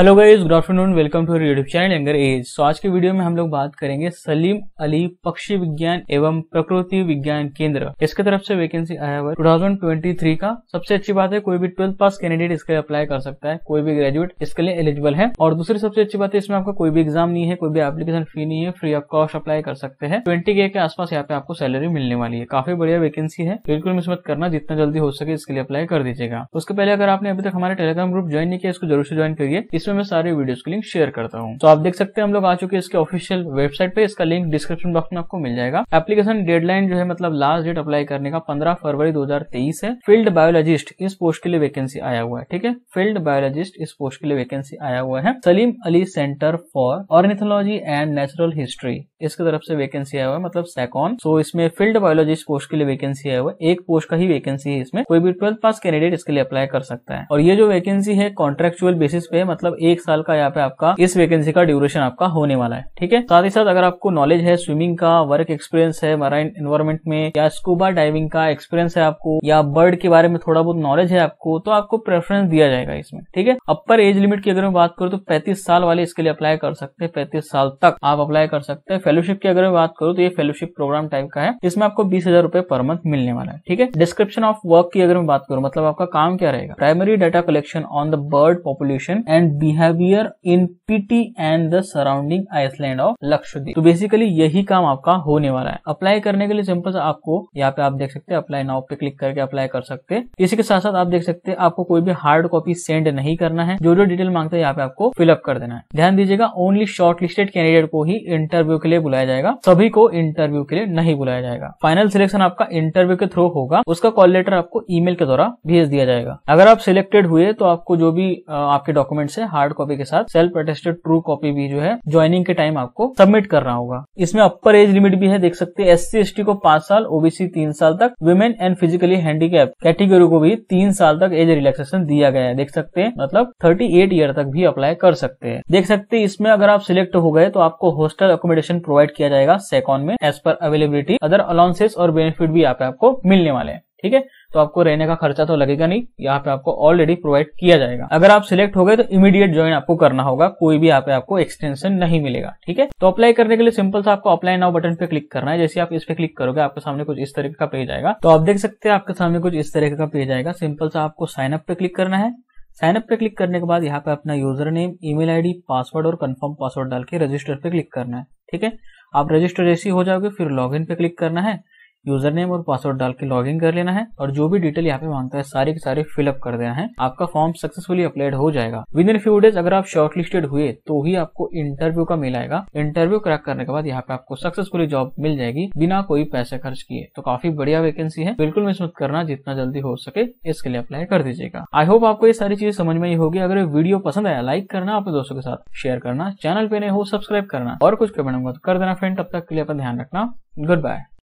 hello guys good afternoon welcome to YouTube channel anger age so आज के video में हम लोग बात करेंगे सलीम अली पक्षी विज्ञान एवं प्रकृति विज्ञान केंद्र इसके तरफ से वैकेंसी आया हुआ है 2023 का सबसे अच्छी बात है कोई भी ट्वेल्थ पास कैंडिडेट इसके लिए अप्लाई कर सकता है कोई भी ग्रेजुएट इसके लिए एलिजिबल है और दूसरी सबसे अच्छी बात है इसमें आपका कोई भी एग्जाम नहीं है कोई भी एप्लीकेशन फी नहीं है फ्री ऑफ कॉस्ट अप्लाई कर सकते हैं ट्वेंटी के आसपास यहाँ पे आपको सैलरी मिलने वाली है काफी बढ़िया वैकेंसी है बिल्कुल मिस मत करना जितना जल्दी हो सके इसके लिए अप्लाई कर दीजिएगा उसके पहले अगर आपने अभी तक हमारे टेलीग्राम ग्रुप ज्वाइन नहीं किया इसको जरूर से ज्वाइन करिए इसमें मैं सारे वीडियोस के लिंक शेयर करता हूँ तो आप देख सकते हैं हम लोग आ चुके हैं इसके ऑफिशियल वेबसाइट पे इसका लिंक डिस्क्रिप्शन बॉक्स में आपको मिल जाएगा एप्लीकेशन डेडलाइन जो है मतलब लास्ट डेट अप्लाई करने का पंद्रह फरवरी दो है फील्ड बायोलॉजिस्ट इस पोस्ट के लिए वैकेंसी आया हुआ है ठीक है फील्ड बायोलॉजिस्ट इस पोस्ट के लिए वैकेंसी आया हुआ है Salim Ali centre for ornithology and natural history इसके तरफ से वैकेंसी आया हुआ है मतलब सेकॉन सो इसमें फील्ड बायोलॉजिस्ट पोस्ट के लिए वैकेंसी आया हुआ है एक पोस्ट का ही वैकेंसी है इसमें कोई भी ट्वेल्थ पास कैंडिडेट इसके लिए अप्लाई कर सकता है और ये जो वैकेंसी है कॉन्ट्रेक्चुअल बेसिस पे मतलब एक साल का यहाँ पे आपका इस वैकेंसी का ड्यूरेशन आपका होने वाला है ठीक है साथ ही साथ अगर आपको नॉलेज है स्विमिंग का वर्क एक्सपीरियंस है मराइन एनवायरमेंट में या स्कूबा डाइविंग का एक्सपीरियंस है आपको या बर्ड के बारे में थोड़ा बहुत नॉलेज है आपको तो आपको प्रेफरेंस दिया जाएगा इसमें ठीक है अपर एज लिमिट की अगर मैं बात करूँ तो पैंतीस साल वाले इसके लिए अप्लाई कर सकते हैं पैंतीस साल तक आप अप्लाई कर सकते हैं फेलोशिप की अगर मैं बात करूँ तो ये फेलोशिप प्रोग्राम टाइप का है इसमें आपको बीस हजार रुपए पर मंथ मिलने वाला है ठीक है डिस्क्रिप्शन ऑफ वर्क की अगर मैं बात करूँ मतलब आपका काम क्या रहेगा primary data collection on the bird population and behaviour in Pitti and the surrounding island of Lakshadweep तो बेसिकली यही काम आपका होने वाला है अप्लाई करने के लिए सिंपल आपको यहाँ पे आप देख सकते हैं अप्लाई नाउ पे क्लिक करके अप्लाई कर सकते हैं इसी के साथ साथ आप देख सकते हैं आपको कोई भी हार्ड कॉपी सेंड नहीं करना है जो जो डिटेल मांगते हैं यहाँ पे आपको फिलअप कर देना है ध्यान दीजिएगा ओनली शॉर्ट लिस्टेड कैंडिडेट को ही इंटरव्यू के लिए बुलाया जाएगा सभी को इंटरव्यू के लिए नहीं बुलाया जाएगा फाइनल सिलेक्शन आपका इंटरव्यू के थ्रू होगा उसका कॉल लेटर आपको ईमेल के द्वारा भेज दिया जाएगा अगर आप सिलेक्टेड हुए तो आपको जो भी आपके डॉक्यूमेंट्स है हार्ड कॉपी के साथ सेल्फ अटेस्टेड ट्रू कॉपी भी जो है ज्वाइनिंग के टाइम आपको सबमिट करना होगा इसमें अपर एज लिमिट भी है देख सकते हैं एस सी को पांच साल ओबीसी तीन साल तक women and physically handicap category को भी तीन साल तक एज रिलैक्सेशन दिया गया है देख सकते हैं मतलब थर्टी एट ईयर तक भी अप्लाई कर सकते हैं देख सकते हैं इसमें अगर आप सिलेक्ट हो गए तो आपको हॉस्टल अकोमोडेशन प्रोवाइड किया जाएगा सेकॉन में एज पर अवेलेबिलिटी अदर अलाउंसेस और बेनिफिट भी यहाँ पे आपको मिलने वाले हैं ठीक है तो आपको रहने का खर्चा तो लगेगा नहीं यहाँ पे आपको ऑलरेडी प्रोवाइड किया जाएगा अगर आप सिलेक्ट हो गए तो इमीडिएट ज्वाइन आपको करना होगा कोई भी यहाँ पे आपको एक्सटेंशन नहीं मिलेगा ठीक है तो अप्लाई करने के लिए सिंपल सा आपको अप्लाई नाउ बटन पे क्लिक करना है जैसे आप इस पे क्लिक करोगे आपके सामने कुछ इस तरीके का पेज आएगा तो आप देख सकते हैं आपके सामने कुछ इस तरीके का पेज आएगा सिंपल सा आपको साइन अप पे क्लिक करना है साइन अप पे क्लिक करने के बाद यहाँ पे अपना user name email ID password और कंफर्म पासवर्ड डाल के रजिस्टर पे क्लिक करना है ठीक है आप रजिस्टर ऐसी हो जाओगे फिर लॉग इन पे क्लिक करना है यूजर नेम और पासवर्ड डाल के लॉग कर लेना है और जो भी डिटेल यहाँ पे मांगता है सारे के सारे फिलअप कर देना है आपका फॉर्म सक्सेसफुली अपलोड हो जाएगा विद इन फ्यू डेज अगर आप शॉर्ट लिस्टेड हुए तो ही आपको इंटरव्यू का मिल आएगा इंटरव्यू क्रैक करने के बाद यहाँ पे आपको सक्सेसफुली जॉब मिल जाएगी बिना कोई पैसे खर्च किए तो काफी बढ़िया वैकेंसी है बिल्कुल मिस मत करना जितना जल्दी हो सके इसके लिए अप्लाई कर दीजिएगा आई होप आपको ये सारी चीज समझ में ही होगी अगर वीडियो पसंद आया लाइक करना अपने दोस्तों के साथ शेयर करना चैनल पे नहीं हो सब्सक्राइब करना और कुछ कमेंट तो कर देना फ्रेंड तब तक के लिए अपना ध्यान रखना गुड बाय